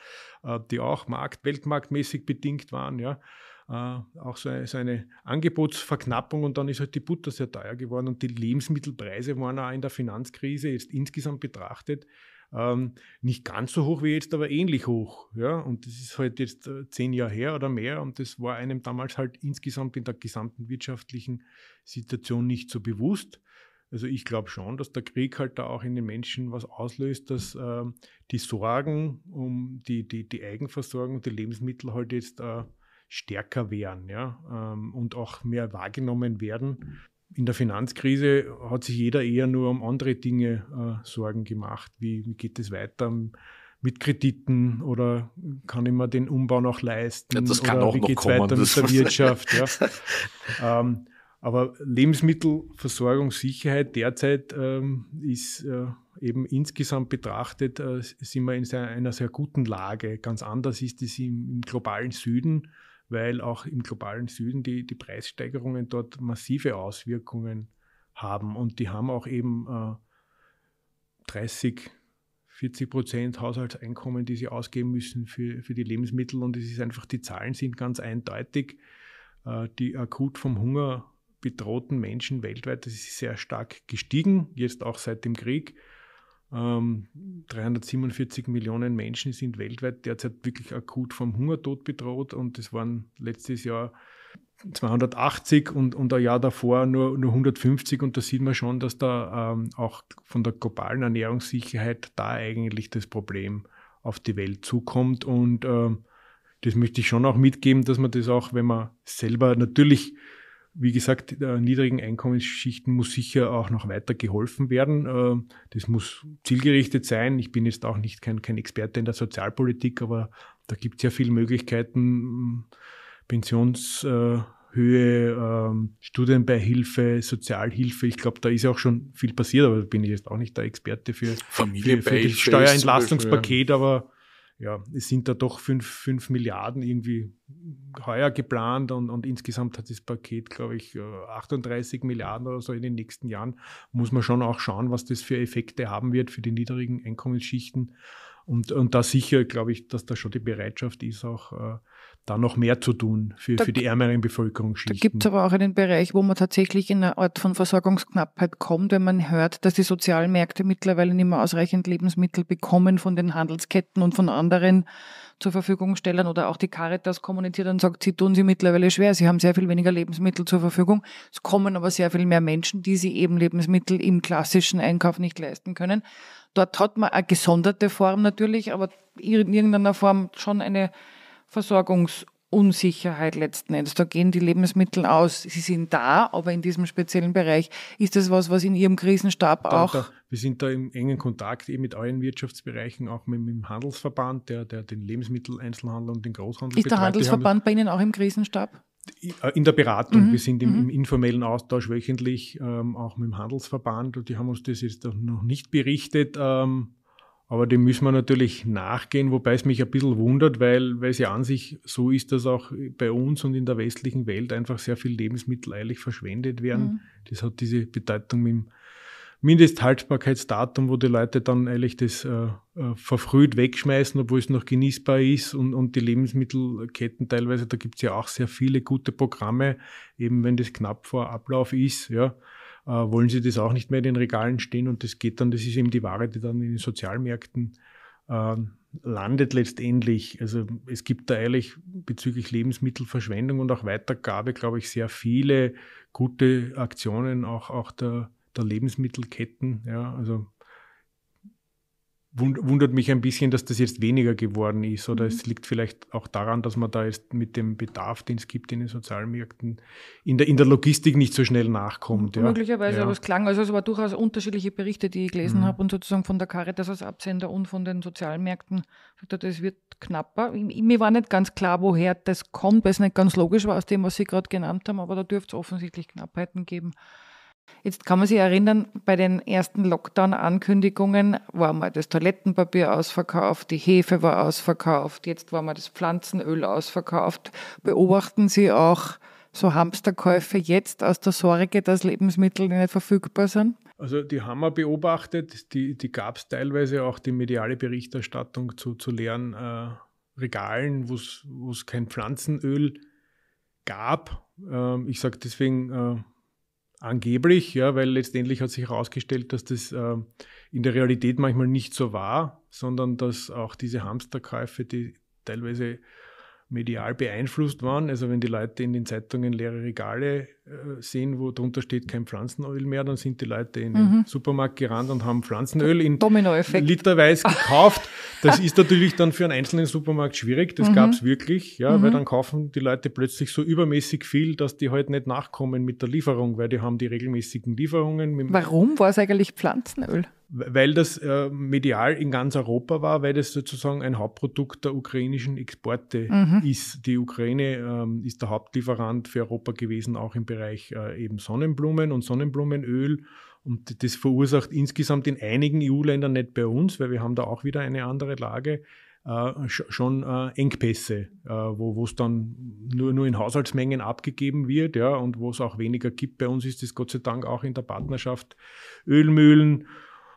äh, die auch Markt, weltmarktmäßig bedingt waren, ja. Äh, auch so eine, so eine, Angebotsverknappung und dann ist halt die Butter sehr teuer geworden und die Lebensmittelpreise waren auch in der Finanzkrise jetzt insgesamt betrachtet ähm, nicht ganz so hoch wie jetzt, aber ähnlich hoch. Ja? Und das ist halt jetzt äh, zehn Jahre her oder mehr und das war einem damals halt insgesamt in der gesamten wirtschaftlichen Situation nicht so bewusst. Also ich glaube schon, dass der Krieg halt da auch in den Menschen was auslöst, dass äh, die Sorgen um die, die, die Eigenversorgung der Lebensmittel halt jetzt äh, stärker werden ja, ähm, und auch mehr wahrgenommen werden. Mhm. In der Finanzkrise hat sich jeder eher nur um andere Dinge äh, Sorgen gemacht, wie, wie geht es weiter mit Krediten oder kann ich mir den Umbau noch leisten? Ja, das kann oder auch wie geht es weiter mit der Wirtschaft? ja. ähm, aber Lebensmittelversorgungssicherheit derzeit ähm, ist äh, eben insgesamt betrachtet, äh, sind wir in sehr, einer sehr guten Lage. Ganz anders ist es im, im globalen Süden weil auch im globalen Süden die, die Preissteigerungen dort massive Auswirkungen haben. Und die haben auch eben äh, 30, 40 Prozent Haushaltseinkommen, die sie ausgeben müssen für, für die Lebensmittel. Und es ist einfach, die Zahlen sind ganz eindeutig. Äh, die akut vom Hunger bedrohten Menschen weltweit, das ist sehr stark gestiegen, jetzt auch seit dem Krieg. 347 ähm, Millionen Menschen sind weltweit derzeit wirklich akut vom Hungertod bedroht und es waren letztes Jahr 280 und, und ein Jahr davor nur, nur 150 und da sieht man schon, dass da ähm, auch von der globalen Ernährungssicherheit da eigentlich das Problem auf die Welt zukommt und ähm, das möchte ich schon auch mitgeben, dass man das auch, wenn man selber natürlich wie gesagt, äh, niedrigen Einkommensschichten muss sicher auch noch weiter geholfen werden. Äh, das muss zielgerichtet sein. Ich bin jetzt auch nicht kein, kein Experte in der Sozialpolitik, aber da gibt es ja viele Möglichkeiten. Mm, Pensionshöhe, äh, ähm, Studienbeihilfe, Sozialhilfe. Ich glaube, da ist auch schon viel passiert, aber da bin ich jetzt auch nicht der Experte für, für, für das Steuerentlastungspaket, aber ja, es sind da doch 5, 5 Milliarden irgendwie heuer geplant und, und insgesamt hat das Paket, glaube ich, 38 äh, Milliarden oder so in den nächsten Jahren. Muss man schon auch schauen, was das für Effekte haben wird für die niedrigen Einkommensschichten. Und, und da sicher, glaube ich, dass da schon die Bereitschaft ist, auch äh, da noch mehr zu tun für, da, für die ärmeren Bevölkerungsschichten. Da gibt es aber auch einen Bereich, wo man tatsächlich in eine Art von Versorgungsknappheit kommt, wenn man hört, dass die Sozialmärkte mittlerweile nicht mehr ausreichend Lebensmittel bekommen von den Handelsketten und von anderen zur Verfügung stellen oder auch die Caritas kommuniziert und sagt, sie tun sie mittlerweile schwer, sie haben sehr viel weniger Lebensmittel zur Verfügung. Es kommen aber sehr viel mehr Menschen, die sie eben Lebensmittel im klassischen Einkauf nicht leisten können. Dort hat man eine gesonderte Form natürlich, aber in irgendeiner Form schon eine Versorgungsunsicherheit letzten Endes. Da gehen die Lebensmittel aus. Sie sind da, aber in diesem speziellen Bereich ist das was, was in Ihrem Krisenstab auch. Da, wir sind da im engen Kontakt eben eh mit allen Wirtschaftsbereichen, auch mit, mit dem Handelsverband, der, der den Lebensmitteleinzelhandel und den Großhandel betreibt. Ist betreibt. der Handelsverband bei Ihnen auch im Krisenstab? Äh, in der Beratung. Mhm. Wir sind im, mhm. im, informellen Austausch wöchentlich, ähm, auch mit dem Handelsverband. Und die haben uns das jetzt noch nicht berichtet. Ähm, aber dem müssen wir natürlich nachgehen, wobei es mich ein bisschen wundert, weil, weil es ja an sich so ist, dass auch bei uns und in der westlichen Welt einfach sehr viel Lebensmittel eilig verschwendet werden. Mhm. Das hat diese Bedeutung mit dem Mindesthaltbarkeitsdatum, wo die Leute dann eigentlich das äh, äh verfrüht wegschmeißen, obwohl es noch genießbar ist. Und, und die Lebensmittelketten teilweise, da gibt es ja auch sehr viele gute Programme, eben wenn das knapp vor Ablauf ist, ja äh, wollen sie das auch nicht mehr in den Regalen stehen und das geht dann, das ist eben die Ware, die dann in den Sozialmärkten ähm, landet letztendlich. Also es gibt da ehrlich bezüglich Lebensmittelverschwendung und auch Weitergabe, glaube ich, sehr viele gute Aktionen auch, auch der, der Lebensmittelketten. Ja, also wundert mich ein bisschen, dass das jetzt weniger geworden ist. Oder mhm. es liegt vielleicht auch daran, dass man da jetzt mit dem Bedarf, den es gibt in den Sozialmärkten, in der, in der Logistik nicht so schnell nachkommt. Ja. Möglicherweise, ja. aber es klang, also es war durchaus unterschiedliche Berichte, die ich gelesen mhm. habe und sozusagen von der Caritas als Absender und von den Sozialmärkten, das wird knapper. Mir war nicht ganz klar, woher das kommt, weil es nicht ganz logisch war aus dem, was Sie gerade genannt haben, aber da dürfte es offensichtlich Knappheiten geben. Jetzt kann man sich erinnern, bei den ersten Lockdown-Ankündigungen war mal das Toilettenpapier ausverkauft, die Hefe war ausverkauft, jetzt war mal das Pflanzenöl ausverkauft. Beobachten Sie auch so Hamsterkäufe jetzt aus der Sorge, dass Lebensmittel nicht verfügbar sind? Also die haben wir beobachtet, die, die gab es teilweise auch die mediale Berichterstattung zu, zu leeren äh, Regalen, wo es kein Pflanzenöl gab. Ähm, ich sage deswegen äh, angeblich, ja, weil letztendlich hat sich herausgestellt, dass das äh, in der Realität manchmal nicht so war, sondern dass auch diese Hamsterkäufe, die teilweise medial beeinflusst waren. Also wenn die Leute in den Zeitungen leere Regale äh, sehen, wo drunter steht kein Pflanzenöl mehr, dann sind die Leute in mhm. den Supermarkt gerannt und haben Pflanzenöl in literweise gekauft. Das ist natürlich dann für einen einzelnen Supermarkt schwierig. Das mhm. gab es wirklich, ja, mhm. weil dann kaufen die Leute plötzlich so übermäßig viel, dass die halt nicht nachkommen mit der Lieferung, weil die haben die regelmäßigen Lieferungen. Warum war es eigentlich Pflanzenöl? weil das äh, medial in ganz Europa war, weil das sozusagen ein Hauptprodukt der ukrainischen Exporte mhm. ist. Die Ukraine ähm, ist der Hauptlieferant für Europa gewesen, auch im Bereich äh, eben Sonnenblumen und Sonnenblumenöl. Und das verursacht insgesamt in einigen EU-Ländern, nicht bei uns, weil wir haben da auch wieder eine andere Lage, äh, schon äh, Engpässe, äh, wo es dann nur, nur in Haushaltsmengen abgegeben wird ja, und wo es auch weniger gibt. Bei uns ist es Gott sei Dank auch in der Partnerschaft Ölmühlen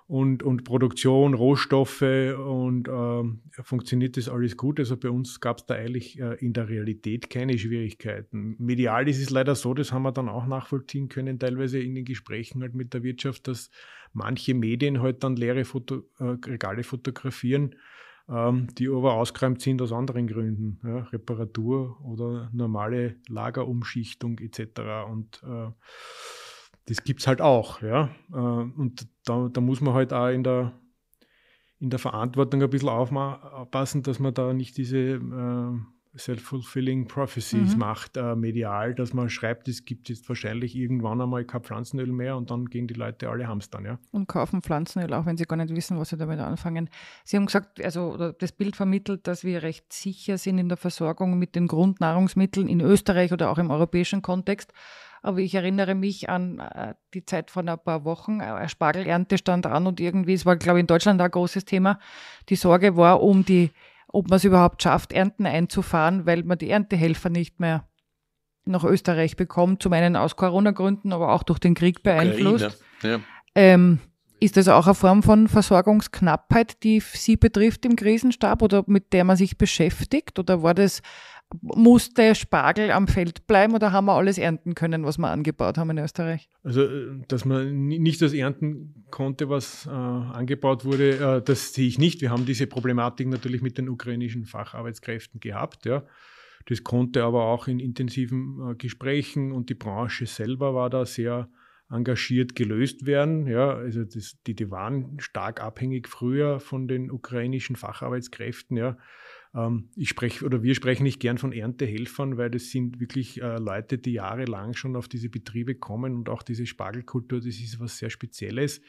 und, und Produktion, Rohstoffe und äh, funktioniert das alles gut. Also bei uns gab es da eigentlich äh, in der Realität keine Schwierigkeiten. Medial ist es leider so, das haben wir dann auch nachvollziehen können, teilweise in den Gesprächen halt mit der Wirtschaft, dass manche Medien halt dann leere Foto äh, Regale fotografieren, ähm, die aber ausgeräumt sind aus anderen Gründen. Ja, Reparatur oder normale Lagerumschichtung etc. Und äh, das gibt es halt auch. Ja? Äh, und da, da, muss man halt auch in der, in der Verantwortung ein bisschen aufpassen, dass man da nicht diese äh, self-fulfilling prophecies mhm. macht, äh, medial, dass man schreibt, es gibt jetzt wahrscheinlich irgendwann einmal kein Pflanzenöl mehr und dann gehen die Leute alle hamstern. Ja? Und kaufen Pflanzenöl, auch wenn sie gar nicht wissen, was sie damit anfangen. Sie haben gesagt, also das Bild vermittelt, dass wir recht sicher sind in der Versorgung mit den Grundnahrungsmitteln in Österreich oder auch im europäischen Kontext. Aber ich erinnere mich an äh, die Zeit von ein paar Wochen. Äh, Spargelernte stand an und irgendwie, es war, glaube ich, in Deutschland ein großes Thema. Die Sorge war um die, ob man es überhaupt schafft, Ernten einzufahren, weil man die Erntehelfer nicht mehr nach Österreich bekommt. Zum einen aus Corona-Gründen, aber auch durch den Krieg beeinflusst. Ja. Ähm, ist das auch eine Form von Versorgungsknappheit, die Sie betrifft im Krisenstab oder mit der man sich beschäftigt? Oder war das musste Spargel am Feld bleiben oder haben wir alles ernten können, was wir angebaut haben in Österreich? Also, äh, dass man nicht das ernten konnte, was äh, angebaut wurde, äh, das sehe ich nicht. Wir haben diese Problematik natürlich mit den ukrainischen Facharbeitskräften gehabt. Ja. Das konnte aber auch in intensiven äh, Gesprächen und die Branche selber war da sehr engagiert gelöst werden. Ja, also das, die, die waren stark abhängig früher von den ukrainischen Facharbeitskräften. Ja ähm, ich spreche oder wir sprechen nicht gern von Erntehelfern, weil das sind wirklich äh, Leute, die jahrelang schon auf diese Betriebe kommen und auch diese Spargelkultur, das ist was sehr Spezielles.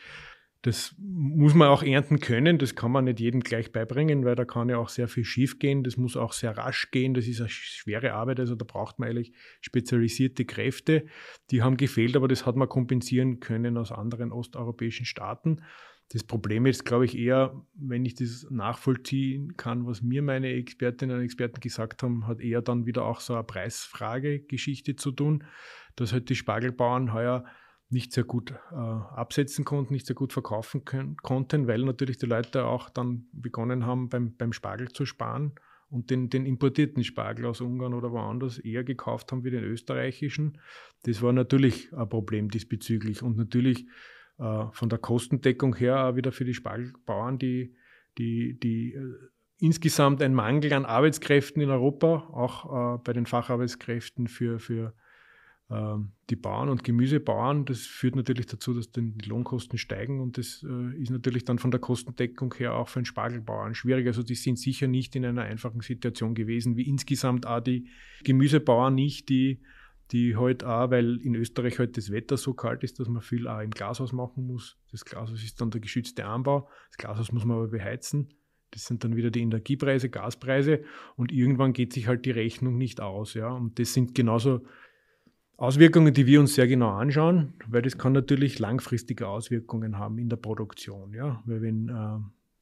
Das muss man auch ernten können, das kann man nicht jedem gleich beibringen, weil da kann ja auch sehr viel schief gehen, das muss auch sehr rasch gehen, das ist eine schwere Arbeit, also da braucht man eigentlich spezialisierte Kräfte. Die haben gefehlt, aber das hat man kompensieren können aus anderen osteuropäischen Staaten. Das Problem ist, glaube ich, eher, wenn ich das nachvollziehen kann, was mir meine Expertinnen und Experten gesagt haben, hat eher dann wieder auch so eine Preisfrage-Geschichte zu tun, dass halt die Spargelbauern heuer nicht sehr gut äh, absetzen konnten, nicht sehr gut verkaufen können, konnten, weil natürlich die Leute auch dann begonnen haben, beim, beim Spargel zu sparen und den, den importierten Spargel aus Ungarn oder woanders eher gekauft haben wie den österreichischen. Das war natürlich ein Problem diesbezüglich und natürlich äh, von der Kostendeckung her auch wieder für die Spargelbauern, die, die, die äh, insgesamt ein Mangel an Arbeitskräften in Europa, auch äh, bei den Facharbeitskräften für, für ähm, die Bauern und Gemüsebauern. Das führt natürlich dazu, dass die Lohnkosten steigen und das äh, ist natürlich dann von der Kostendeckung her auch für den Spargelbauern schwierig. Also die sind sicher nicht in einer einfachen Situation gewesen, wie insgesamt auch die Gemüsebauern nicht, die die halt auch, weil in Österreich halt das Wetter so kalt ist, dass man viel auch im Glashaus machen muss. Das Glashaus ist dann der geschützte Anbau. Das Glashaus muss man aber beheizen. Das sind dann wieder die Energiepreise, Gaspreise und irgendwann geht sich halt die Rechnung nicht aus. Ja? Und das sind genauso Auswirkungen, die wir uns sehr genau anschauen, weil das kann natürlich langfristige Auswirkungen haben in der Produktion. Ja? Weil wenn äh,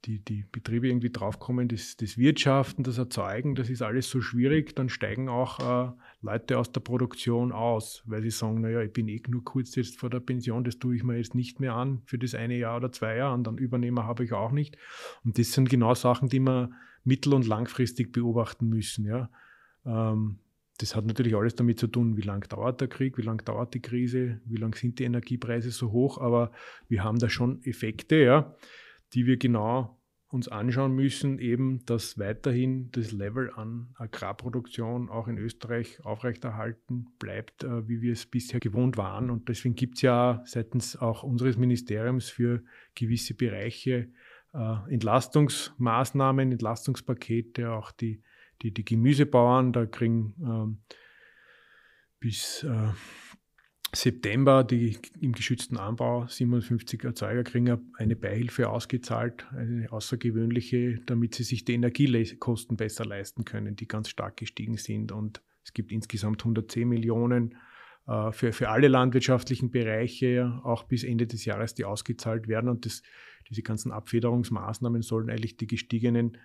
die, die Betriebe irgendwie draufkommen, das, das Wirtschaften, das Erzeugen, das ist alles so schwierig, dann steigen auch äh, Leute aus der Produktion aus, weil sie sagen, naja, ich bin eh nur kurz jetzt vor der Pension, das tue ich mir jetzt nicht mehr an für das eine Jahr oder zwei Jahre und dann Übernehmer habe ich auch nicht. Und das sind genau Sachen, die man mittel- und langfristig beobachten müssen. Ja. Ähm, das hat natürlich alles damit zu tun, wie lange dauert der Krieg, wie lange dauert die Krise, wie lange sind die Energiepreise so hoch, aber wir haben da schon Effekte, ja, die wir genau uns anschauen müssen, eben, dass weiterhin das Level an Agrarproduktion auch in Österreich aufrechterhalten bleibt, äh, wie wir es bisher gewohnt waren. Und deswegen gibt es ja seitens auch unseres Ministeriums für gewisse Bereiche äh, Entlastungsmaßnahmen, Entlastungspakete, auch die, die, die Gemüsebauern, da kriegen ähm, äh, bis September die im geschützten Anbau 57 Erzeuger kriegen eine Beihilfe ausgezahlt, eine außergewöhnliche, damit sie sich die Energiekosten besser leisten können, die ganz stark gestiegen sind. Und es gibt insgesamt 110 Millionen äh, für, für alle landwirtschaftlichen Bereiche, auch bis Ende des Jahres, die ausgezahlt werden. Und das, diese ganzen Abfederungsmaßnahmen sollen eigentlich die gestiegenen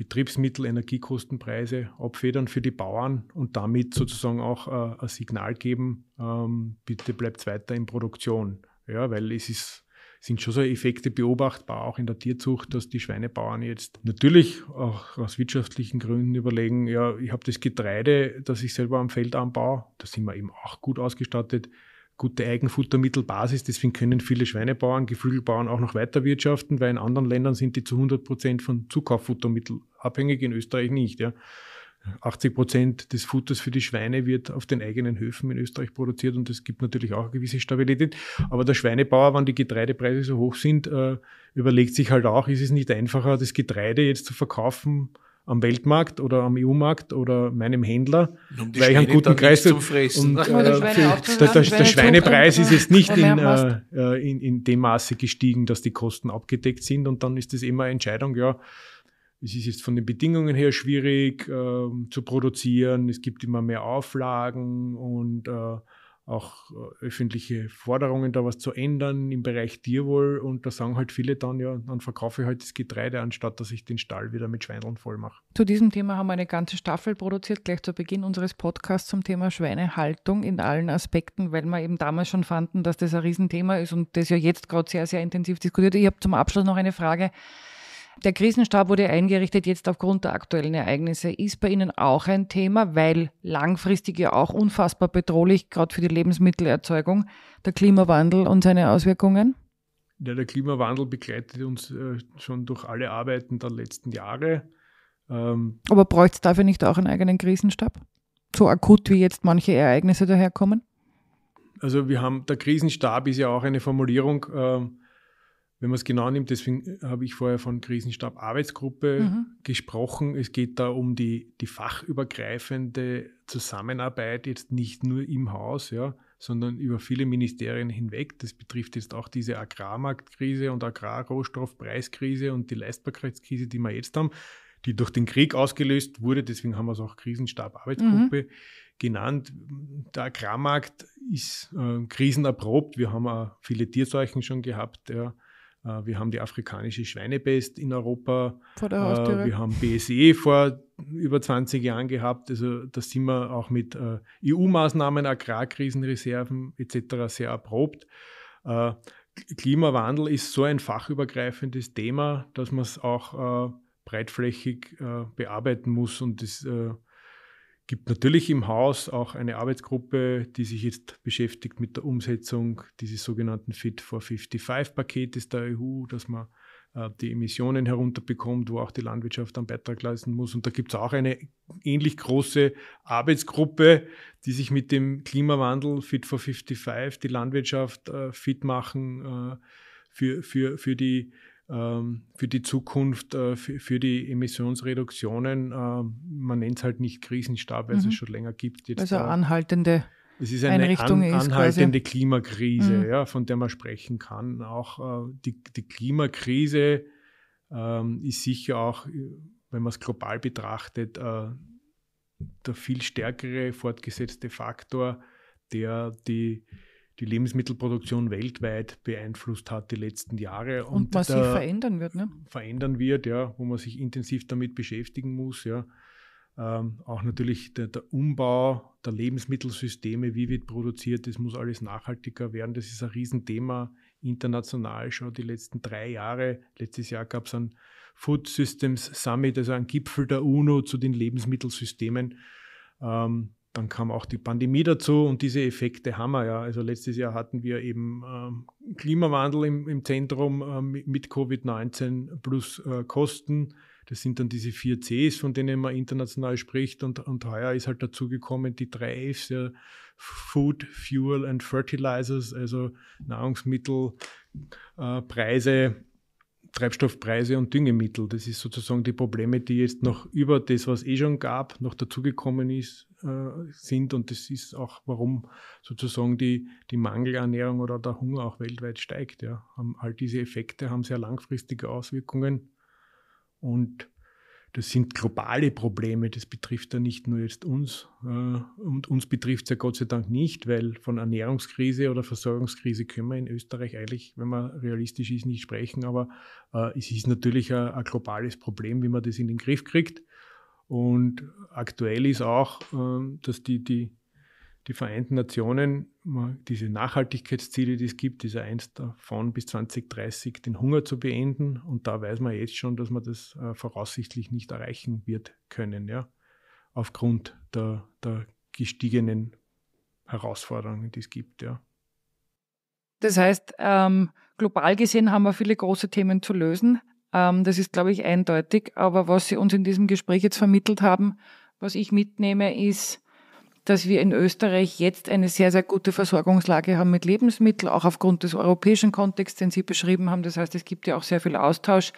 Betriebsmittel, Energiekostenpreise abfedern für die Bauern und damit sozusagen auch äh, ein Signal geben, ähm, bitte bleibt weiter in Produktion. Ja, weil es ist, sind schon so Effekte beobachtbar, auch in der Tierzucht, dass die Schweinebauern jetzt natürlich auch aus wirtschaftlichen Gründen überlegen, ja, ich habe das Getreide, das ich selber am Feld anbaue, da sind wir eben auch gut ausgestattet, gute Eigenfuttermittelbasis. Deswegen können viele Schweinebauern, Geflügelbauern auch noch weiter wirtschaften, weil in anderen Ländern sind die zu 100 Prozent von Zuckerfuttermittel abhängig, in Österreich nicht. Ja. 80 Prozent des Futters für die Schweine wird auf den eigenen Höfen in Österreich produziert und das gibt natürlich auch eine gewisse Stabilität. Aber der Schweinebauer, wenn die Getreidepreise so hoch sind, äh, überlegt sich halt auch, ist es nicht einfacher, das Getreide jetzt zu verkaufen, am Weltmarkt oder am EU-Markt oder meinem Händler, um weil ich einen guten Kreis zum Fressen. Und, äh, für, der, der, der Schweinepreis ist jetzt nicht in, äh, äh, in, in dem Maße gestiegen, dass die Kosten abgedeckt sind und dann ist das immer eine Entscheidung, ja, es ist jetzt von den Bedingungen her schwierig äh, zu produzieren, es gibt immer mehr Auflagen und äh, auch äh, öffentliche Forderungen, da was zu ändern im Bereich Tierwohl. Und da sagen halt viele dann, ja, dann verkaufe ich halt das Getreide, anstatt dass ich den Stall wieder mit Schweineln voll mache. Zu diesem Thema haben wir eine ganze Staffel produziert, gleich zu Beginn unseres Podcasts zum Thema Schweinehaltung in allen Aspekten, weil wir eben damals schon fanden, dass das ein Riesenthema ist und das ja jetzt gerade sehr, sehr intensiv diskutiert. Ich habe zum Abschluss noch eine Frage. Der Krisenstab wurde eingerichtet jetzt aufgrund der aktuellen Ereignisse. Ist bei Ihnen auch ein Thema, weil langfristig ja auch unfassbar bedrohlich, gerade für die Lebensmittelerzeugung, der Klimawandel und seine Auswirkungen? Ja, der Klimawandel begleitet uns äh, schon durch alle Arbeiten der letzten Jahre. Ähm Aber bräuchte es dafür nicht auch einen eigenen Krisenstab? So akut wie jetzt manche Ereignisse daherkommen? Also wir haben, der Krisenstab ist ja auch eine Formulierung, äh, wenn man es genau nimmt, deswegen äh, habe ich vorher von Krisenstab Arbeitsgruppe mhm. gesprochen. Es geht da um die, die fachübergreifende Zusammenarbeit, jetzt nicht nur im Haus, ja, sondern über viele Ministerien hinweg. Das betrifft jetzt auch diese Agrarmarktkrise und Agrarrohstoffpreiskrise und die Leistbarkeitskrise, die wir jetzt haben, die durch den Krieg ausgelöst wurde. Deswegen haben wir es auch Krisenstab Arbeitsgruppe mhm. genannt. Der Agrarmarkt ist äh, krisenerprobt. Wir haben auch viele Tierseuchen schon gehabt. Ja äh, wir haben die afrikanische Schweinepest in Europa. Vor der Haustüre. Äh, wir haben BSE vor über 20 Jahren gehabt. Also da sind wir auch mit äh, EU-Maßnahmen, Agrarkrisenreserven etc. sehr erprobt. Klimawandel ist so ein fachübergreifendes Thema, dass man es auch breitflächig bearbeiten muss und das gibt natürlich im Haus auch eine Arbeitsgruppe, die sich jetzt beschäftigt mit der Umsetzung dieses sogenannten Fit for 55-Paketes der EU, dass man äh, die Emissionen herunterbekommt, wo auch die Landwirtschaft einen Beitrag leisten muss. Und da gibt es auch eine ähnlich große Arbeitsgruppe, die sich mit dem Klimawandel Fit for 55, die Landwirtschaft äh, fit machen äh, für, für, für die ähm, für die Zukunft, äh, für die Emissionsreduktionen. Äh, man nennt es halt nicht Krisenstab, weil mhm. es schon länger gibt. Jetzt also anhaltende es ist eine an, anhaltende Klimakrise, mhm. ja, von der man sprechen kann. Auch äh, die, die, Klimakrise ähm, ist sicher auch, wenn man es global betrachtet, der viel stärkere fortgesetzte Faktor, der die die Lebensmittelproduktion weltweit beeinflusst hat die letzten Jahre. Und, und was sich verändern wird, ne? Verändern wird, ja, wo man sich intensiv damit beschäftigen muss, ja. Ähm, auch natürlich der, der, Umbau der Lebensmittelsysteme, wie wird produziert, das muss alles nachhaltiger werden. Das ist ein Riesenthema international schon die letzten drei Jahre. Letztes Jahr gab es einen Food Systems Summit, also einen Gipfel der UNO zu den Lebensmittelsystemen. Ähm, dann kam auch die Pandemie dazu und diese Effekte haben wir ja. Also letztes Jahr hatten wir eben ähm, Klimawandel im, im Zentrum ähm, mit Covid-19 plus äh, Kosten. Das sind dann diese vier Cs, von denen man international spricht. Und, und heuer ist halt dazu gekommen, die drei Fs, ja, Food, Fuel and Fertilizers, also Nahrungsmittelpreise, äh, Treibstoffpreise und Düngemittel. Das ist sozusagen die Probleme, die jetzt noch über das, was eh schon gab, noch dazugekommen ist, äh, sind. Und das ist auch, warum sozusagen die, die Mangelernährung oder der Hunger auch weltweit steigt. Ja. All diese Effekte haben sehr langfristige Auswirkungen. Und das sind globale Probleme, das betrifft ja nicht nur jetzt uns. Äh, und uns betrifft es ja Gott sei Dank nicht, weil von Ernährungskrise oder Versorgungskrise können wir in Österreich eigentlich, wenn man realistisch ist, nicht sprechen. Aber äh, es ist natürlich ein, ein globales Problem, wie man das in den Griff kriegt. Und aktuell ist auch, ähm, dass die, die die Vereinten Nationen diese Nachhaltigkeitsziele, die es gibt, ist eins davon bis 2030 den Hunger zu beenden. Und da weiß man jetzt schon, dass man das äh, voraussichtlich nicht erreichen wird können, ja, aufgrund der, der gestiegenen Herausforderungen, die es gibt, ja. Das heißt, ähm, global gesehen haben wir viele große Themen zu lösen. Ähm, das ist, glaube ich, eindeutig. Aber was Sie uns in diesem Gespräch jetzt vermittelt haben, was ich mitnehme, ist, dass wir in Österreich jetzt eine sehr, sehr gute Versorgungslage haben mit Lebensmitteln, auch aufgrund des europäischen Kontexts, den Sie beschrieben haben. Das heißt, es gibt ja auch sehr viel Austausch.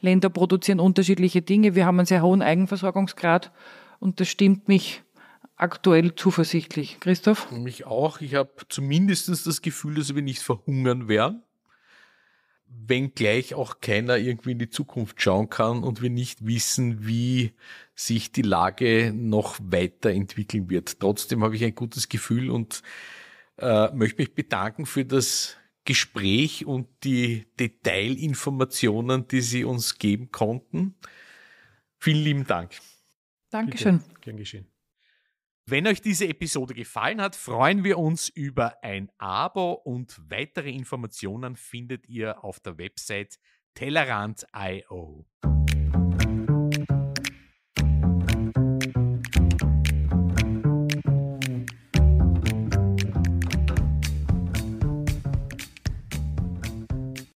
Länder produzieren unterschiedliche Dinge. Wir haben einen sehr hohen Eigenversorgungsgrad und das stimmt mich aktuell zuversichtlich. Christoph? Mich auch. Ich habe zumindest das Gefühl, dass wir nicht verhungern werden wenngleich auch keiner irgendwie in die Zukunft schauen kann und wir nicht wissen, wie sich die Lage noch weiterentwickeln wird. Trotzdem habe ich ein gutes Gefühl und äh, möchte mich bedanken für das Gespräch und die Detailinformationen, die Sie uns geben konnten. Vielen lieben Dank. Dankeschön. Bitte. Gern geschehen. Wenn euch diese Episode gefallen hat, freuen wir uns über ein Abo und weitere Informationen findet ihr auf der Website Tellerant.io.